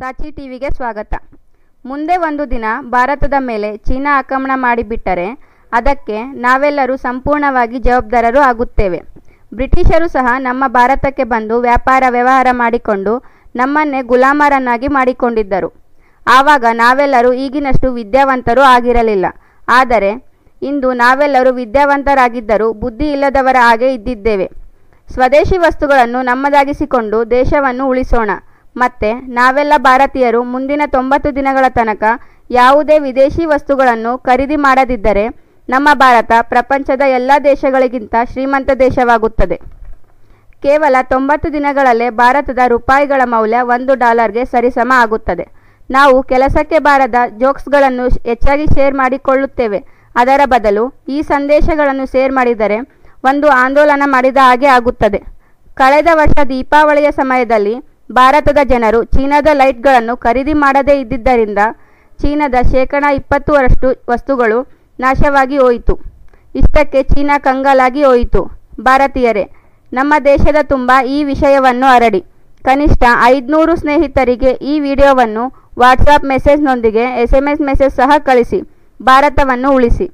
ಸಾಚಿ ಟಿವಿಗೆ ಸ್ವಾಗತ ಮುಂದೆ ಒಂದು ದಿನ ಭಾರತದ ಮೇಲೆ ಚೀನಾ ಆಕ್ರಮಣ ಮಾಡಿಬಿಟ್ಟರೆ ಅದಕ್ಕೆ ನಾವೆಲ್ಲರೂ ಸಂಪೂರ್ಣವಾಗಿ ಜವಾಬ್ದಾರರು ಆಗುತ್ತೇವೆ ಬ್ರಿಟಿಷರು ಸಹ ನಮ್ಮ ಭಾರತಕ್ಕೆ ಬಂದು ವ್ಯಾಪಾರ ವ್ಯವಹಾರ ಮಾಡಿಕೊಂಡು ನಮ್ಮನ್ನೇ ಗುಲಾಮರನ್ನಾಗಿ ಮಾಡಿಕೊಂಡಿದ್ದರು ಆವಾಗ ನಾವೆಲ್ಲರೂ ಈಗಿನಷ್ಟು ವಿದ್ಯಾವಂತರು ಆಗಿರಲಿಲ್ಲ ಆದರೆ ಇಂದು ನಾವೆಲ್ಲರೂ ವಿದ್ಯಾವಂತರಾಗಿದ್ದರೂ ಬುದ್ಧಿ ಇಲ್ಲದವರ ಹಾಗೆ ಇದ್ದಿದ್ದೇವೆ ಸ್ವದೇಶಿ ವಸ್ತುಗಳನ್ನು ನಮ್ಮದಾಗಿಸಿಕೊಂಡು ದೇಶವನ್ನು ಉಳಿಸೋಣ ಮತ್ತೆ ನಾವೆಲ್ಲ ಭಾರತೀಯರು ಮುಂದಿನ ತೊಂಬತ್ತು ದಿನಗಳ ತನಕ ಯಾವುದೇ ವಿದೇಶಿ ವಸ್ತುಗಳನ್ನು ಖರೀದಿ ಮಾಡದಿದ್ದರೆ ನಮ್ಮ ಭಾರತ ಪ್ರಪಂಚದ ಎಲ್ಲ ದೇಶಗಳಿಗಿಂತ ಶ್ರೀಮಂತ ದೇಶವಾಗುತ್ತದೆ ಕೇವಲ ತೊಂಬತ್ತು ದಿನಗಳಲ್ಲೇ ಭಾರತದ ರೂಪಾಯಿಗಳ ಮೌಲ್ಯ ಒಂದು ಡಾಲರ್ಗೆ ಸರಿಸಮ ಆಗುತ್ತದೆ ನಾವು ಕೆಲಸಕ್ಕೆ ಬಾರದ ಜೋಕ್ಸ್ಗಳನ್ನು ಹೆಚ್ಚಾಗಿ ಶೇರ್ ಮಾಡಿಕೊಳ್ಳುತ್ತೇವೆ ಅದರ ಬದಲು ಈ ಸಂದೇಶಗಳನ್ನು ಶೇರ್ ಮಾಡಿದರೆ ಒಂದು ಆಂದೋಲನ ಮಾಡಿದ ಹಾಗೆ ಆಗುತ್ತದೆ ಕಳೆದ ವರ್ಷ ದೀಪಾವಳಿಯ ಸಮಯದಲ್ಲಿ ಭಾರತದ ಜನರು ಚೀನಾದ ಲೈಟ್ಗಳನ್ನು ಖರೀದಿ ಮಾಡದೇ ಇದ್ದಿದ್ದರಿಂದ ಚೀನಾದ ಶೇಕಡಾ ಇಪ್ಪತ್ತರಷ್ಟು ವಸ್ತುಗಳು ನಾಶವಾಗಿ ಹೋಯಿತು ಇಷ್ಟಕ್ಕೆ ಚೀನಾ ಕಂಗಾಲಾಗಿ ಹೋಯಿತು ಭಾರತೀಯರೇ ನಮ್ಮ ದೇಶದ ತುಂಬ ಈ ವಿಷಯವನ್ನು ಹರಡಿ ಕನಿಷ್ಠ ಐದುನೂರು ಸ್ನೇಹಿತರಿಗೆ ಈ ವಿಡಿಯೋವನ್ನು ವಾಟ್ಸಾಪ್ ಮೆಸೇಜ್ನೊಂದಿಗೆ ಎಸ್ ಎಮ್ ಎಸ್ ಮೆಸೇಜ್ ಸಹ ಕಳಿಸಿ ಭಾರತವನ್ನು ಉಳಿಸಿ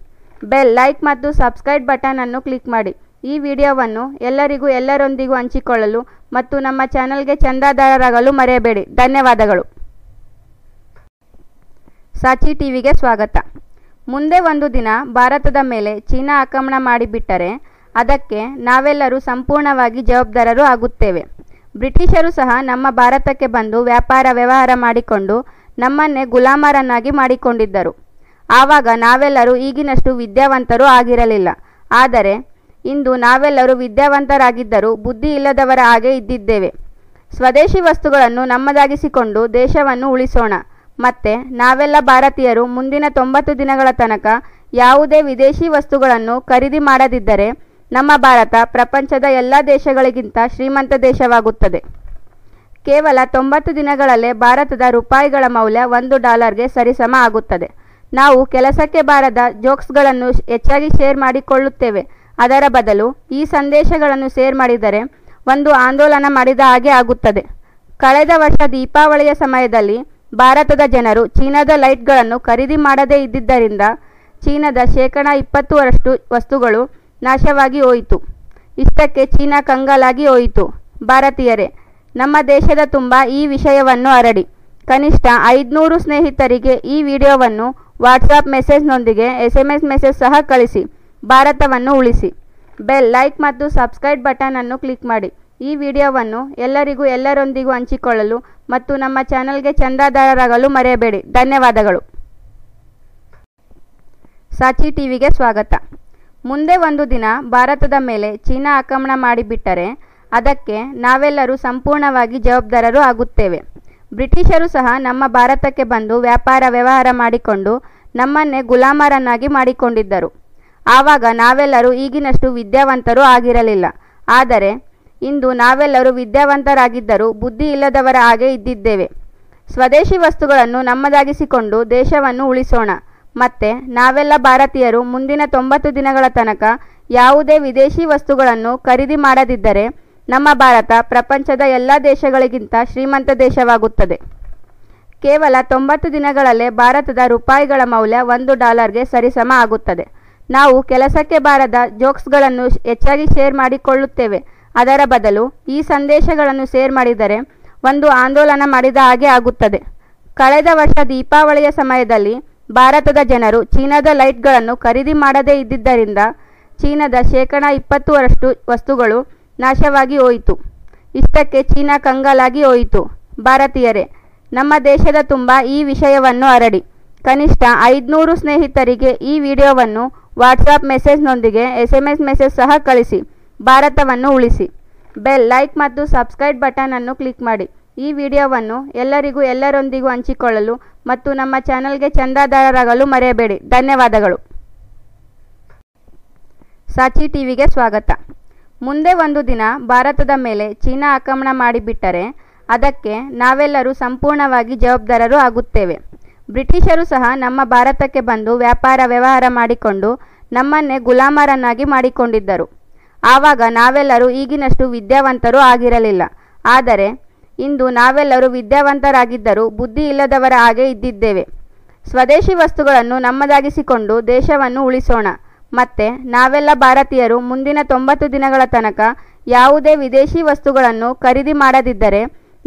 ಬೆಲ್ ಲೈಕ್ ಮತ್ತು ಸಬ್ಸ್ಕ್ರೈಬ್ ಬಟನನ್ನು ಕ್ಲಿಕ್ ಮಾಡಿ ಈ ವಿಡಿಯೋವನ್ನು ಎಲ್ಲರಿಗೂ ಎಲ್ಲರೊಂದಿಗೂ ಹಂಚಿಕೊಳ್ಳಲು ಮತ್ತು ನಮ್ಮ ಚಾನಲ್ಗೆ ಚಂದಾದಾರರಾಗಲು ಮರೆಯಬೇಡಿ ಧನ್ಯವಾದಗಳು ಸಾಚಿ ಟಿವಿಗೆ ಸ್ವಾಗತ ಮುಂದೆ ಒಂದು ದಿನ ಭಾರತದ ಮೇಲೆ ಚೀನಾ ಆಕ್ರಮಣ ಮಾಡಿಬಿಟ್ಟರೆ ಅದಕ್ಕೆ ನಾವೆಲ್ಲರೂ ಸಂಪೂರ್ಣವಾಗಿ ಜವಾಬ್ದಾರರು ಆಗುತ್ತೇವೆ ಬ್ರಿಟಿಷರು ಸಹ ನಮ್ಮ ಭಾರತಕ್ಕೆ ಬಂದು ವ್ಯಾಪಾರ ವ್ಯವಹಾರ ಮಾಡಿಕೊಂಡು ನಮ್ಮನ್ನೇ ಗುಲಾಮರನ್ನಾಗಿ ಮಾಡಿಕೊಂಡಿದ್ದರು ಆವಾಗ ನಾವೆಲ್ಲರೂ ಈಗಿನಷ್ಟು ವಿದ್ಯಾವಂತರು ಆಗಿರಲಿಲ್ಲ ಆದರೆ ಇಂದು ನಾವೆಲ್ಲರೂ ವಿದ್ಯಾವಂತರಾಗಿದ್ದರೂ ಬುದ್ಧಿ ಇಲ್ಲದವರ ಹಾಗೆ ಇದ್ದಿದ್ದೇವೆ ಸ್ವದೇಶಿ ವಸ್ತುಗಳನ್ನು ನಮ್ಮದಾಗಿಸಿಕೊಂಡು ದೇಶವನ್ನು ಉಳಿಸೋಣ ಮತ್ತೆ ನಾವೆಲ್ಲ ಭಾರತೀಯರು ಮುಂದಿನ ತೊಂಬತ್ತು ದಿನಗಳ ತನಕ ಯಾವುದೇ ವಿದೇಶಿ ವಸ್ತುಗಳನ್ನು ಖರೀದಿ ಮಾಡದಿದ್ದರೆ ನಮ್ಮ ಭಾರತ ಪ್ರಪಂಚದ ಎಲ್ಲ ದೇಶಗಳಿಗಿಂತ ಶ್ರೀಮಂತ ದೇಶವಾಗುತ್ತದೆ ಕೇವಲ ತೊಂಬತ್ತು ದಿನಗಳಲ್ಲೇ ಭಾರತದ ರೂಪಾಯಿಗಳ ಮೌಲ್ಯ ಒಂದು ಡಾಲರ್ಗೆ ಸರಿಸಮ ಆಗುತ್ತದೆ ನಾವು ಕೆಲಸಕ್ಕೆ ಬಾರದ ಜೋಕ್ಸ್ಗಳನ್ನು ಹೆಚ್ಚಾಗಿ ಶೇರ್ ಮಾಡಿಕೊಳ್ಳುತ್ತೇವೆ ಅದರ ಬದಲು ಈ ಸಂದೇಶಗಳನ್ನು ಸೇರ್ ಮಾಡಿದರೆ ಒಂದು ಆಂದೋಲನ ಮಾಡಿದ ಹಾಗೆ ಆಗುತ್ತದೆ ಕಳೆದ ವರ್ಷ ದೀಪಾವಳಿಯ ಸಮಯದಲ್ಲಿ ಭಾರತದ ಜನರು ಚೀನಾದ ಲೈಟ್ಗಳನ್ನು ಖರೀದಿ ಮಾಡದೇ ಇದ್ದಿದ್ದರಿಂದ ಚೀನಾದ ಶೇಕಡ ಇಪ್ಪತ್ತು ವಸ್ತುಗಳು ನಾಶವಾಗಿ ಹೋಯಿತು ಇಷ್ಟಕ್ಕೆ ಚೀನಾ ಕಂಗಾಲಾಗಿ ಹೋಯಿತು ಭಾರತೀಯರೇ ನಮ್ಮ ದೇಶದ ತುಂಬ ಈ ವಿಷಯವನ್ನು ಹರಡಿ ಕನಿಷ್ಠ ಐದುನೂರು ಸ್ನೇಹಿತರಿಗೆ ಈ ವಿಡಿಯೋವನ್ನು ವಾಟ್ಸಾಪ್ ಮೆಸೇಜ್ನೊಂದಿಗೆ ಎಸ್ ಎಂ ಎಸ್ ಮೆಸೇಜ್ ಸಹ ಕಳಿಸಿ ಭಾರತವನ್ನು ಉಳಿಸಿ ಬೆಲ್ ಲೈಕ್ ಮತ್ತು ಸಬ್ಸ್ಕ್ರೈಬ್ ಬಟನ್ ಅನ್ನು ಕ್ಲಿಕ್ ಮಾಡಿ ಈ ವಿಡಿಯೋವನ್ನು ಎಲ್ಲರಿಗೂ ಎಲ್ಲರೊಂದಿಗೂ ಹಂಚಿಕೊಳ್ಳಲು ಮತ್ತು ನಮ್ಮ ಚಾನಲ್ಗೆ ಚಂದಾದಾರರಾಗಲು ಮರೆಯಬೇಡಿ ಧನ್ಯವಾದಗಳು ಸಾಚಿ ಟಿವಿಗೆ ಸ್ವಾಗತ ಮುಂದೆ ಒಂದು ದಿನ ಭಾರತದ ಮೇಲೆ ಚೀನಾ ಆಕ್ರಮಣ ಮಾಡಿಬಿಟ್ಟರೆ ಅದಕ್ಕೆ ನಾವೆಲ್ಲರೂ ಸಂಪೂರ್ಣವಾಗಿ ಜವಾಬ್ದಾರರು ಆಗುತ್ತೇವೆ ಬ್ರಿಟಿಷರು ಸಹ ನಮ್ಮ ಭಾರತಕ್ಕೆ ಬಂದು ವ್ಯಾಪಾರ ವ್ಯವಹಾರ ಮಾಡಿಕೊಂಡು ನಮ್ಮನ್ನೇ ಗುಲಾಮರನ್ನಾಗಿ ಮಾಡಿಕೊಂಡಿದ್ದರು ಆವಾಗ ನಾವೆಲ್ಲರೂ ಈಗಿನಷ್ಟು ವಿದ್ಯಾವಂತರು ಆಗಿರಲಿಲ್ಲ ಆದರೆ ಇಂದು ನಾವೆಲ್ಲರೂ ವಿದ್ಯಾವಂತರಾಗಿದ್ದರೂ ಬುದ್ಧಿ ಇಲ್ಲದವರ ಹಾಗೆ ಇದ್ದಿದ್ದೇವೆ ಸ್ವದೇಶಿ ವಸ್ತುಗಳನ್ನು ನಮ್ಮದಾಗಿಸಿಕೊಂಡು ದೇಶವನ್ನು ಉಳಿಸೋಣ ಮತ್ತೆ ನಾವೆಲ್ಲ ಭಾರತೀಯರು ಮುಂದಿನ ತೊಂಬತ್ತು ದಿನಗಳ ತನಕ ಯಾವುದೇ ವಿದೇಶಿ ವಸ್ತುಗಳನ್ನು ಖರೀದಿ ಮಾಡದಿದ್ದರೆ ನಮ್ಮ ಭಾರತ ಪ್ರಪಂಚದ ಎಲ್ಲ ದೇಶಗಳಿಗಿಂತ ಶ್ರೀಮಂತ ದೇಶವಾಗುತ್ತದೆ ಕೇವಲ ತೊಂಬತ್ತು ದಿನಗಳಲ್ಲೇ ಭಾರತದ ರೂಪಾಯಿಗಳ ಮೌಲ್ಯ ಒಂದು ಡಾಲರ್ಗೆ ಸರಿಸಮ ಆಗುತ್ತದೆ ನಾವು ಕೆಲಸಕ್ಕೆ ಬಾರದ ಜೋಕ್ಸ್ಗಳನ್ನು ಹೆಚ್ಚಾಗಿ ಶೇರ್ ಮಾಡಿಕೊಳ್ಳುತ್ತೇವೆ ಅದರ ಬದಲು ಈ ಸಂದೇಶಗಳನ್ನು ಶೇರ್ ಮಾಡಿದರೆ ಒಂದು ಆಂದೋಲನ ಮಾಡಿದ ಹಾಗೆ ಆಗುತ್ತದೆ ಕಳೆದ ವರ್ಷ ದೀಪಾವಳಿಯ ಸಮಯದಲ್ಲಿ ಭಾರತದ ಜನರು ಚೀನಾದ ಲೈಟ್ಗಳನ್ನು ಖರೀದಿ ಮಾಡದೇ ಇದ್ದಿದ್ದರಿಂದ ಚೀನಾದ ಶೇಕಡಾ ಇಪ್ಪತ್ತರಷ್ಟು ವಸ್ತುಗಳು ನಾಶವಾಗಿ ಹೋಯಿತು ಇಷ್ಟಕ್ಕೆ ಚೀನಾ ಕಂಗಾಲಾಗಿ ಹೋಯಿತು ಭಾರತೀಯರೇ ನಮ್ಮ ದೇಶದ ತುಂಬ ಈ ವಿಷಯವನ್ನು ಹರಡಿ ಕನಿಷ್ಠ ಐದುನೂರು ಸ್ನೇಹಿತರಿಗೆ ಈ ವಿಡಿಯೋವನ್ನು ವಾಟ್ಸಾಪ್ ಮೆಸೇಜ್ನೊಂದಿಗೆ ಎಸ್ ಎಮ್ ಎಸ್ ಮೆಸೇಜ್ ಸಹ ಕಳಿಸಿ ಭಾರತವನ್ನು ಉಳಿಸಿ ಬೆಲ್ ಲೈಕ್ ಮತ್ತು ಸಬ್ಸ್ಕ್ರೈಬ್ ಬಟನನ್ನು ಕ್ಲಿಕ್ ಮಾಡಿ ಈ ವಿಡಿಯೋವನ್ನು ಎಲ್ಲರಿಗೂ ಎಲ್ಲರೊಂದಿಗೂ ಹಂಚಿಕೊಳ್ಳಲು ಮತ್ತು ನಮ್ಮ ಚಾನಲ್ಗೆ ಚಂದಾದಾರರಾಗಲು ಮರೆಯಬೇಡಿ ಧನ್ಯವಾದಗಳು ಸಾಚಿ ಟಿವಿಗೆ ಸ್ವಾಗತ ಮುಂದೆ ಒಂದು ದಿನ ಭಾರತದ ಮೇಲೆ ಚೀನಾ ಆಕ್ರಮಣ ಮಾಡಿಬಿಟ್ಟರೆ ಅದಕ್ಕೆ ನಾವೆಲ್ಲರೂ ಸಂಪೂರ್ಣವಾಗಿ ಜವಾಬ್ದಾರರು ಆಗುತ್ತೇವೆ ಬ್ರಿಟಿಷರು ಸಹ ನಮ್ಮ ಭಾರತಕ್ಕೆ ಬಂದು ವ್ಯಾಪಾರ ವ್ಯವಹಾರ ಮಾಡಿಕೊಂಡು ನಮ್ಮನ್ನೇ ಗುಲಾಮರನ್ನಾಗಿ ಮಾಡಿಕೊಂಡಿದ್ದರು ಆವಾಗ ನಾವೆಲ್ಲರೂ ಈಗಿನಷ್ಟು ವಿದ್ಯಾವಂತರೂ ಆಗಿರಲಿಲ್ಲ ಆದರೆ ಇಂದು ನಾವೆಲ್ಲರೂ ವಿದ್ಯಾವಂತರಾಗಿದ್ದರೂ ಬುದ್ಧಿ ಇಲ್ಲದವರ ಹಾಗೆ ಇದ್ದಿದ್ದೇವೆ ಸ್ವದೇಶಿ ವಸ್ತುಗಳನ್ನು ನಮ್ಮದಾಗಿಸಿಕೊಂಡು ದೇಶವನ್ನು ಉಳಿಸೋಣ ಮತ್ತೆ ನಾವೆಲ್ಲ ಭಾರತೀಯರು ಮುಂದಿನ ತೊಂಬತ್ತು ದಿನಗಳ ತನಕ ಯಾವುದೇ ವಿದೇಶಿ ವಸ್ತುಗಳನ್ನು ಖರೀದಿ ಮಾಡದಿದ್ದರೆ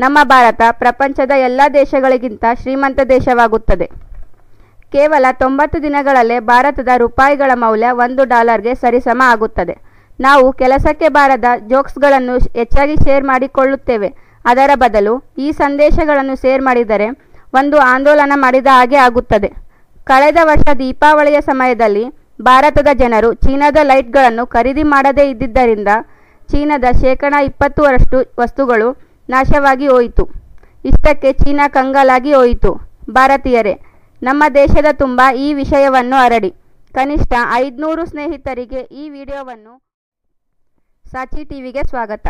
ನಮ್ಮ ಭಾರತ ಪ್ರಪಂಚದ ಎಲ್ಲ ದೇಶಗಳಿಗಿಂತ ಶ್ರೀಮಂತ ದೇಶವಾಗುತ್ತದೆ ಕೇವಲ ತೊಂಬತ್ತು ದಿನಗಳಲ್ಲೇ ಭಾರತದ ರೂಪಾಯಿಗಳ ಮೌಲ್ಯ ಒಂದು ಡಾಲರ್ಗೆ ಸರಿಸಮ ಆಗುತ್ತದೆ ನಾವು ಕೆಲಸಕ್ಕೆ ಬಾರದ ಜೋಕ್ಸ್ಗಳನ್ನು ಹೆಚ್ಚಾಗಿ ಶೇರ್ ಮಾಡಿಕೊಳ್ಳುತ್ತೇವೆ ಅದರ ಬದಲು ಈ ಸಂದೇಶಗಳನ್ನು ಶೇರ್ ಮಾಡಿದರೆ ಒಂದು ಆಂದೋಲನ ಮಾಡಿದ ಹಾಗೆ ಆಗುತ್ತದೆ ಕಳೆದ ವರ್ಷ ದೀಪಾವಳಿಯ ಸಮಯದಲ್ಲಿ ಭಾರತದ ಜನರು ಚೀನಾದ ಲೈಟ್ಗಳನ್ನು ಖರೀದಿ ಮಾಡದೇ ಇದ್ದಿದ್ದರಿಂದ ಚೀನಾದ ಶೇಕಡಾ ಇಪ್ಪತ್ತು ವಸ್ತುಗಳು ನಾಶವಾಗಿ ಹೋಯಿತು ಇಷ್ಟಕ್ಕೆ ಚೀನಾ ಕಂಗಾಲಾಗಿ ಹೋಯಿತು ಭಾರತೀಯರೇ ನಮ್ಮ ದೇಶದ ತುಂಬ ಈ ವಿಷಯವನ್ನು ಅರಡಿ ಕನಿಷ್ಠ ಐದುನೂರು ಸ್ನೇಹಿತರಿಗೆ ಈ ವಿಡಿಯೋವನ್ನು ಸಾಚಿ ಟಿವಿಗೆ ಸ್ವಾಗತ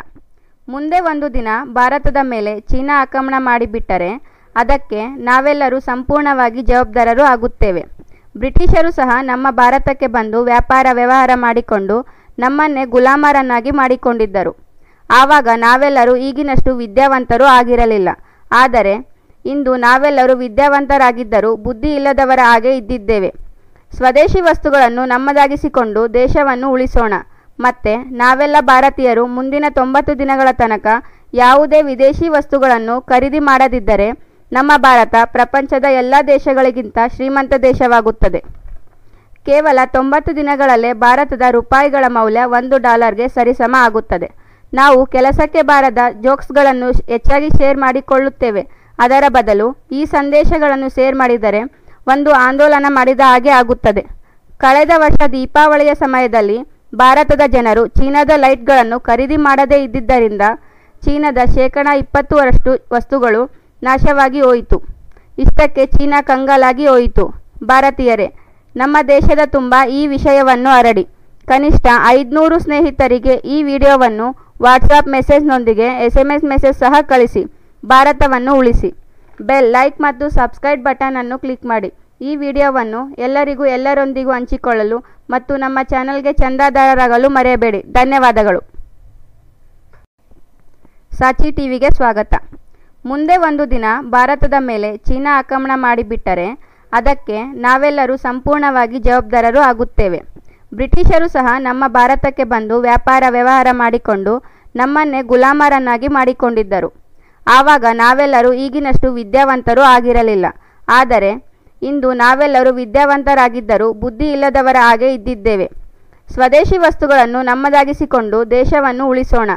ಮುಂದೆ ಒಂದು ದಿನ ಭಾರತದ ಮೇಲೆ ಚೀನಾ ಆಕ್ರಮಣ ಮಾಡಿಬಿಟ್ಟರೆ ಅದಕ್ಕೆ ನಾವೆಲ್ಲರೂ ಸಂಪೂರ್ಣವಾಗಿ ಜವಾಬ್ದಾರರು ಆಗುತ್ತೇವೆ ಬ್ರಿಟಿಷರು ಸಹ ನಮ್ಮ ಭಾರತಕ್ಕೆ ಬಂದು ವ್ಯಾಪಾರ ವ್ಯವಹಾರ ಮಾಡಿಕೊಂಡು ನಮ್ಮನ್ನೇ ಗುಲಾಮರನ್ನಾಗಿ ಮಾಡಿಕೊಂಡಿದ್ದರು ಆವಾಗ ನಾವೆಲ್ಲರೂ ಈಗಿನಷ್ಟು ವಿದ್ಯಾವಂತರೂ ಆಗಿರಲಿಲ್ಲ ಆದರೆ ಇಂದು ನಾವೆಲ್ಲರೂ ವಿದ್ಯಾವಂತರಾಗಿದ್ದರೂ ಬುದ್ಧಿ ಇಲ್ಲದವರ ಹಾಗೆ ಇದ್ದಿದ್ದೇವೆ ಸ್ವದೇಶಿ ವಸ್ತುಗಳನ್ನು ನಮ್ಮದಾಗಿಸಿಕೊಂಡು ದೇಶವನ್ನು ಉಳಿಸೋಣ ಮತ್ತು ನಾವೆಲ್ಲ ಭಾರತೀಯರು ಮುಂದಿನ ತೊಂಬತ್ತು ದಿನಗಳ ತನಕ ಯಾವುದೇ ವಿದೇಶಿ ವಸ್ತುಗಳನ್ನು ಖರೀದಿ ಮಾಡದಿದ್ದರೆ ನಮ್ಮ ಭಾರತ ಪ್ರಪಂಚದ ಎಲ್ಲ ದೇಶಗಳಿಗಿಂತ ಶ್ರೀಮಂತ ದೇಶವಾಗುತ್ತದೆ ಕೇವಲ ತೊಂಬತ್ತು ದಿನಗಳಲ್ಲೇ ಭಾರತದ ರೂಪಾಯಿಗಳ ಮೌಲ್ಯ ಒಂದು ಡಾಲರ್ಗೆ ಸರಿಸಮ ಆಗುತ್ತದೆ ನಾವು ಕೆಲಸಕ್ಕೆ ಬಾರದ ಜೋಕ್ಸ್ಗಳನ್ನು ಹೆಚ್ಚಾಗಿ ಶೇರ್ ಮಾಡಿಕೊಳ್ಳುತ್ತೇವೆ ಅದರ ಬದಲು ಈ ಸಂದೇಶಗಳನ್ನು ಶೇರ್ ಮಾಡಿದರೆ ಒಂದು ಆಂದೋಲನ ಮಾಡಿದ ಹಾಗೆ ಆಗುತ್ತದೆ ಕಳೆದ ವರ್ಷ ದೀಪಾವಳಿಯ ಸಮಯದಲ್ಲಿ ಭಾರತದ ಜನರು ಚೀನಾದ ಲೈಟ್ಗಳನ್ನು ಖರೀದಿ ಮಾಡದೇ ಇದ್ದಿದ್ದರಿಂದ ಚೀನಾದ ಶೇಕಡಾ ಇಪ್ಪತ್ತರಷ್ಟು ವಸ್ತುಗಳು ನಾಶವಾಗಿ ಹೋಯಿತು ಇಷ್ಟಕ್ಕೆ ಚೀನಾ ಕಂಗಾಲಾಗಿ ಹೋಯಿತು ಭಾರತೀಯರೇ ನಮ್ಮ ದೇಶದ ತುಂಬ ಈ ವಿಷಯವನ್ನು ಹರಡಿ ಕನಿಷ್ಠ ಐದುನೂರು ಸ್ನೇಹಿತರಿಗೆ ಈ ವಿಡಿಯೋವನ್ನು ವಾಟ್ಸಾಪ್ ಮೆಸೇಜ್ನೊಂದಿಗೆ ಎಸ್ ಎಮ್ ಎಸ್ ಮೆಸೇಜ್ ಸಹ ಕಳಿಸಿ ಭಾರತವನ್ನು ಉಳಿಸಿ ಬೆಲ್ ಲೈಕ್ ಮತ್ತು ಸಬ್ಸ್ಕ್ರೈಬ್ ಅನ್ನು ಕ್ಲಿಕ್ ಮಾಡಿ ಈ ವಿಡಿಯೋವನ್ನು ಎಲ್ಲರಿಗೂ ಎಲ್ಲರೊಂದಿಗೂ ಹಂಚಿಕೊಳ್ಳಲು ಮತ್ತು ನಮ್ಮ ಚಾನಲ್ಗೆ ಚಂದಾದಾರರಾಗಲು ಮರೆಯಬೇಡಿ ಧನ್ಯವಾದಗಳು ಸಾಚಿ ಟಿವಿಗೆ ಸ್ವಾಗತ ಮುಂದೆ ಒಂದು ದಿನ ಭಾರತದ ಮೇಲೆ ಚೀನಾ ಆಕ್ರಮಣ ಮಾಡಿಬಿಟ್ಟರೆ ಅದಕ್ಕೆ ನಾವೆಲ್ಲರೂ ಸಂಪೂರ್ಣವಾಗಿ ಜವಾಬ್ದಾರರು ಆಗುತ್ತೇವೆ ಬ್ರಿಟಿಷರು ಸಹ ನಮ್ಮ ಭಾರತಕ್ಕೆ ಬಂದು ವ್ಯಾಪಾರ ವ್ಯವಹಾರ ಮಾಡಿಕೊಂಡು ನಮ್ಮನ್ನೇ ಗುಲಾಮರನ್ನಾಗಿ ಮಾಡಿಕೊಂಡಿದ್ದರು ಆವಾಗ ನಾವೆಲ್ಲರೂ ಈಗಿನಷ್ಟು ವಿದ್ಯಾವಂತರು ಆಗಿರಲಿಲ್ಲ ಆದರೆ ಇಂದು ನಾವೆಲ್ಲರೂ ವಿದ್ಯಾವಂತರಾಗಿದ್ದರೂ ಬುದ್ಧಿ ಇಲ್ಲದವರ ಹಾಗೆ ಇದ್ದಿದ್ದೇವೆ ಸ್ವದೇಶಿ ವಸ್ತುಗಳನ್ನು ನಮ್ಮದಾಗಿಸಿಕೊಂಡು ದೇಶವನ್ನು ಉಳಿಸೋಣ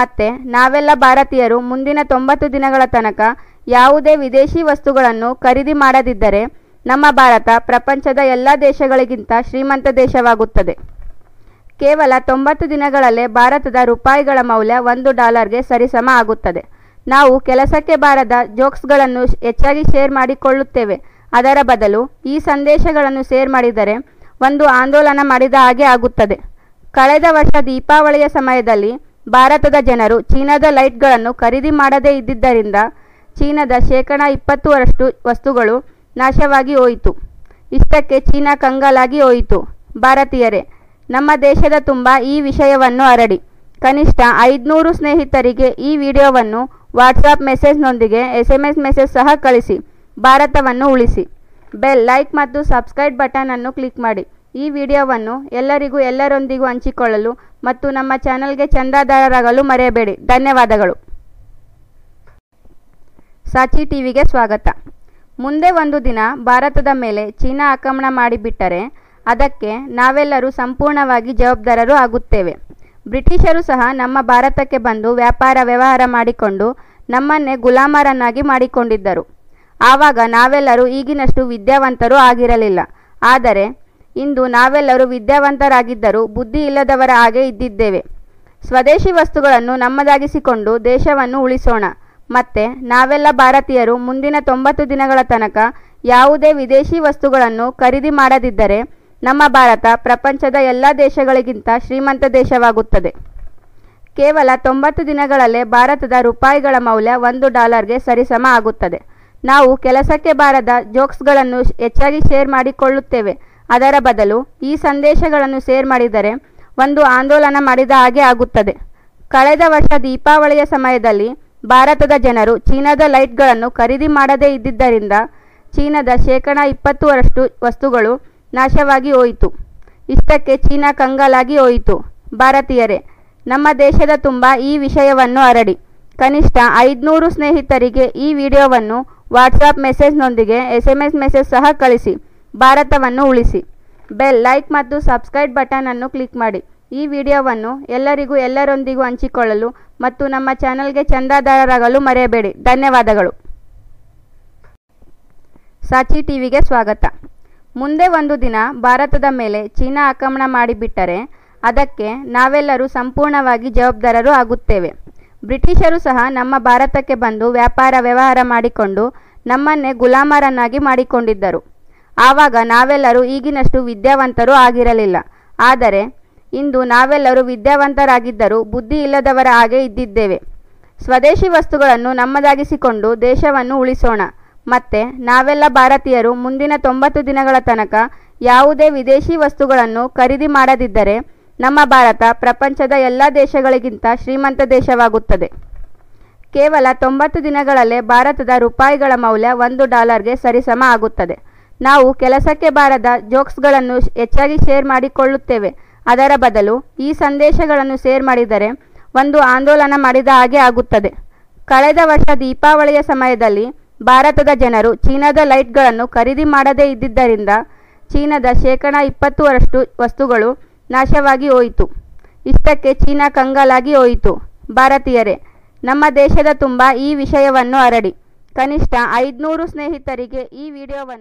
ಮತ್ತು ನಾವೆಲ್ಲ ಭಾರತೀಯರು ಮುಂದಿನ ತೊಂಬತ್ತು ದಿನಗಳ ತನಕ ಯಾವುದೇ ವಿದೇಶಿ ವಸ್ತುಗಳನ್ನು ಖರೀದಿ ಮಾಡದಿದ್ದರೆ ನಮ್ಮ ಭಾರತ ಪ್ರಪಂಚದ ಎಲ್ಲ ದೇಶಗಳಿಗಿಂತ ಶ್ರೀಮಂತ ದೇಶವಾಗುತ್ತದೆ ಕೇವಲ ತೊಂಬತ್ತು ದಿನಗಳಲ್ಲೇ ಭಾರತದ ರೂಪಾಯಿಗಳ ಮೌಲ್ಯ ಒಂದು ಡಾಲರ್ಗೆ ಸರಿಸಮ ಆಗುತ್ತದೆ ನಾವು ಕೆಲಸಕ್ಕೆ ಬಾರದ ಜೋಕ್ಸ್ಗಳನ್ನು ಹೆಚ್ಚಾಗಿ ಶೇರ್ ಮಾಡಿಕೊಳ್ಳುತ್ತೇವೆ ಅದರ ಬದಲು ಈ ಸಂದೇಶಗಳನ್ನು ಶೇರ್ ಮಾಡಿದರೆ ಒಂದು ಆಂದೋಲನ ಮಾಡಿದ ಹಾಗೆ ಆಗುತ್ತದೆ ಕಳೆದ ವರ್ಷ ದೀಪಾವಳಿಯ ಸಮಯದಲ್ಲಿ ಭಾರತದ ಜನರು ಚೀನಾದ ಲೈಟ್ಗಳನ್ನು ಖರೀದಿ ಮಾಡದೇ ಇದ್ದಿದ್ದರಿಂದ ಚೀನಾದ ಶೇಕಡಾ ಇಪ್ಪತ್ತರಷ್ಟು ವಸ್ತುಗಳು ನಾಶವಾಗಿ ಹೋಯಿತು ಇಷ್ಟಕ್ಕೆ ಚೀನಾ ಕಂಗಾಲಾಗಿ ಹೋಯಿತು ಭಾರತೀಯರೇ ನಮ್ಮ ದೇಶದ ತುಂಬ ಈ ವಿಷಯವನ್ನು ಅರಡಿ ಕನಿಷ್ಠ ಐದುನೂರು ಸ್ನೇಹಿತರಿಗೆ ಈ ವಿಡಿಯೋವನ್ನು ವಾಟ್ಸಾಪ್ ಮೆಸೇಜ್ನೊಂದಿಗೆ ಎಸ್ ಎಮ್ ಎಸ್ ಮೆಸೇಜ್ ಸಹ ಕಳಿಸಿ ಭಾರತವನ್ನು ಉಳಿಸಿ ಬೆಲ್ ಲೈಕ್ ಮತ್ತು ಸಬ್ಸ್ಕ್ರೈಬ್ ಬಟನನ್ನು ಕ್ಲಿಕ್ ಮಾಡಿ ಈ ವಿಡಿಯೋವನ್ನು ಎಲ್ಲರಿಗೂ ಎಲ್ಲರೊಂದಿಗೂ ಹಂಚಿಕೊಳ್ಳಲು ಮತ್ತು ನಮ್ಮ ಚಾನಲ್ಗೆ ಚಂದಾದಾರರಾಗಲು ಮರೆಯಬೇಡಿ ಧನ್ಯವಾದಗಳು ಸಾಚಿ ಟಿವಿಗೆ ಸ್ವಾಗತ ಮುಂದೆ ಒಂದು ದಿನ ಭಾರತದ ಮೇಲೆ ಚೀನಾ ಆಕ್ರಮಣ ಮಾಡಿಬಿಟ್ಟರೆ ಅದಕ್ಕೆ ನಾವೆಲ್ಲರೂ ಸಂಪೂರ್ಣವಾಗಿ ಜವಾಬ್ದಾರರು ಆಗುತ್ತೇವೆ ಬ್ರಿಟಿಷರು ಸಹ ನಮ್ಮ ಭಾರತಕ್ಕೆ ಬಂದು ವ್ಯಾಪಾರ ವ್ಯವಹಾರ ಮಾಡಿಕೊಂಡು ನಮ್ಮನ್ನೇ ಗುಲಾಮರನ್ನಾಗಿ ಮಾಡಿಕೊಂಡಿದ್ದರು ಆವಾಗ ನಾವೆಲ್ಲರೂ ಈಗಿನಷ್ಟು ವಿದ್ಯಾವಂತರು ಆಗಿರಲಿಲ್ಲ ಆದರೆ ಇಂದು ನಾವೆಲ್ಲರೂ ವಿದ್ಯಾವಂತರಾಗಿದ್ದರೂ ಬುದ್ಧಿ ಇಲ್ಲದವರ ಹಾಗೆ ಇದ್ದಿದ್ದೇವೆ ಸ್ವದೇಶಿ ವಸ್ತುಗಳನ್ನು ನಮ್ಮದಾಗಿಸಿಕೊಂಡು ದೇಶವನ್ನು ಉಳಿಸೋಣ ಮತ್ತೆ ನಾವೆಲ್ಲ ಭಾರತೀಯರು ಮುಂದಿನ ತೊಂಬತ್ತು ದಿನಗಳ ತನಕ ಯಾವುದೇ ವಿದೇಶಿ ವಸ್ತುಗಳನ್ನು ಖರೀದಿ ಮಾಡದಿದ್ದರೆ ನಮ್ಮ ಭಾರತ ಪ್ರಪಂಚದ ಎಲ್ಲ ದೇಶಗಳಿಗಿಂತ ಶ್ರೀಮಂತ ದೇಶವಾಗುತ್ತದೆ ಕೇವಲ ತೊಂಬತ್ತು ದಿನಗಳಲ್ಲೇ ಭಾರತದ ರೂಪಾಯಿಗಳ ಮೌಲ್ಯ ಒಂದು ಡಾಲರ್ಗೆ ಸರಿಸಮ ಆಗುತ್ತದೆ ನಾವು ಕೆಲಸಕ್ಕೆ ಬಾರದ ಜೋಕ್ಸ್ಗಳನ್ನು ಹೆಚ್ಚಾಗಿ ಶೇರ್ ಮಾಡಿಕೊಳ್ಳುತ್ತೇವೆ ಅದರ ಬದಲು ಈ ಸಂದೇಶಗಳನ್ನು ಶೇರ್ ಮಾಡಿದರೆ ಒಂದು ಆಂದೋಲನ ಮಾಡಿದ ಹಾಗೆ ಆಗುತ್ತದೆ ಕಳೆದ ವರ್ಷ ದೀಪಾವಳಿಯ ಸಮಯದಲ್ಲಿ ಭಾರತದ ಜನರು ಚೀನಾದ ಲೈಟ್ಗಳನ್ನು ಖರೀದಿ ಮಾಡದೇ ಇದ್ದಿದ್ದರಿಂದ ಚೀನಾದ ಶೇಕಡ ಇಪ್ಪತ್ತರಷ್ಟು ವಸ್ತುಗಳು ನಾಶವಾಗಿ ಹೋಯಿತು ಇಷ್ಟಕ್ಕೆ ಚೀನಾ ಕಂಗಾಲಾಗಿ ಹೋಯಿತು ಭಾರತೀಯರೇ ನಮ್ಮ ದೇಶದ ತುಂಬ ಈ ವಿಷಯವನ್ನು ಹರಡಿ ಕನಿಷ್ಠ ಐದುನೂರು ಸ್ನೇಹಿತರಿಗೆ ಈ ವಿಡಿಯೋವನ್ನು ವಾಟ್ಸಾಪ್ ಮೆಸೇಜ್ನೊಂದಿಗೆ ಎಸ್ ಎಮ್ ಎಸ್ ಮೆಸೇಜ್ ಸಹ ಕಳಿಸಿ ಭಾರತವನ್ನು ಉಳಿಸಿ ಬೆಲ್ ಲೈಕ್ ಮತ್ತು ಸಬ್ಸ್ಕ್ರೈಬ್ ಬಟನನ್ನು ಕ್ಲಿಕ್ ಮಾಡಿ ಈ ವಿಡಿಯೋವನ್ನು ಎಲ್ಲರಿಗೂ ಎಲ್ಲರೊಂದಿಗೂ ಹಂಚಿಕೊಳ್ಳಲು ಮತ್ತು ನಮ್ಮ ಚಾನಲ್ಗೆ ಚಂದಾದಾರರಾಗಲು ಮರೆಯಬೇಡಿ ಧನ್ಯವಾದಗಳು ಸಾಚಿ ಟಿವಿಗೆ ಸ್ವಾಗತ ಮುಂದೆ ಒಂದು ದಿನ ಭಾರತದ ಮೇಲೆ ಚೀನಾ ಆಕ್ರಮಣ ಮಾಡಿಬಿಟ್ಟರೆ ಅದಕ್ಕೆ ನಾವೆಲ್ಲರೂ ಸಂಪೂರ್ಣವಾಗಿ ಜವಾಬ್ದಾರರು ಆಗುತ್ತೇವೆ ಬ್ರಿಟಿಷರು ಸಹ ನಮ್ಮ ಭಾರತಕ್ಕೆ ಬಂದು ವ್ಯಾಪಾರ ವ್ಯವಹಾರ ಮಾಡಿಕೊಂಡು ನಮ್ಮನ್ನೇ ಗುಲಾಮರನ್ನಾಗಿ ಮಾಡಿಕೊಂಡಿದ್ದರು ಆವಾಗ ನಾವೆಲ್ಲರೂ ಈಗಿನಷ್ಟು ವಿದ್ಯಾವಂತರೂ ಆಗಿರಲಿಲ್ಲ ಆದರೆ ಇಂದು ನಾವೆಲ್ಲರೂ ವಿದ್ಯಾವಂತರಾಗಿದ್ದರೂ ಬುದ್ಧಿ ಇಲ್ಲದವರ ಹಾಗೆ ಇದ್ದಿದ್ದೇವೆ ಸ್ವದೇಶಿ ವಸ್ತುಗಳನ್ನು ನಮ್ಮದಾಗಿಸಿಕೊಂಡು ದೇಶವನ್ನು ಉಳಿಸೋಣ ಮತ್ತೆ ನಾವೆಲ್ಲ ಭಾರತೀಯರು ಮುಂದಿನ ತೊಂಬತ್ತು ದಿನಗಳ ತನಕ ಯಾವುದೇ ವಿದೇಶಿ ವಸ್ತುಗಳನ್ನು ಖರೀದಿ ಮಾಡದಿದ್ದರೆ ನಮ್ಮ ಭಾರತ ಪ್ರಪಂಚದ ಎಲ್ಲ ದೇಶಗಳಿಗಿಂತ ಶ್ರೀಮಂತ ದೇಶವಾಗುತ್ತದೆ ಕೇವಲ ತೊಂಬತ್ತು ದಿನಗಳಲ್ಲೇ ಭಾರತದ ರೂಪಾಯಿಗಳ ಮೌಲ್ಯ ಒಂದು ಡಾಲರ್ಗೆ ಸರಿಸಮ ಆಗುತ್ತದೆ ನಾವು ಕೆಲಸಕ್ಕೆ ಬಾರದ ಜೋಕ್ಸ್ಗಳನ್ನು ಹೆಚ್ಚಾಗಿ ಶೇರ್ ಮಾಡಿಕೊಳ್ಳುತ್ತೇವೆ ಅದರ ಬದಲು ಈ ಸಂದೇಶಗಳನ್ನು ಶೇರ್ ಮಾಡಿದರೆ ಒಂದು ಆಂದೋಲನ ಮಾಡಿದ ಹಾಗೆ ಆಗುತ್ತದೆ ಕಳೆದ ವರ್ಷ ದೀಪಾವಳಿಯ ಸಮಯದಲ್ಲಿ ಭಾರತದ ಜನರು ಚೀನಾದ ಲೈಟ್ಗಳನ್ನು ಖರೀದಿ ಮಾಡದೇ ಇದ್ದಿದ್ದರಿಂದ ಚೀನಾದ ಶೇಕಡಾ ಇಪ್ಪತ್ತರಷ್ಟು ವಸ್ತುಗಳು ನಾಶವಾಗಿ ಹೋಯಿತು ಇಷ್ಟಕ್ಕೆ ಚೀನಾ ಕಂಗಾಲಾಗಿ ಹೋಯಿತು ಭಾರತೀಯರೇ ನಮ್ಮ ದೇಶದ ತುಂಬ ಈ ವಿಷಯವನ್ನು ಹರಡಿ ಕನಿಷ್ಠ ಐದುನೂರು ಸ್ನೇಹಿತರಿಗೆ ಈ ವಿಡಿಯೋವನ್ನು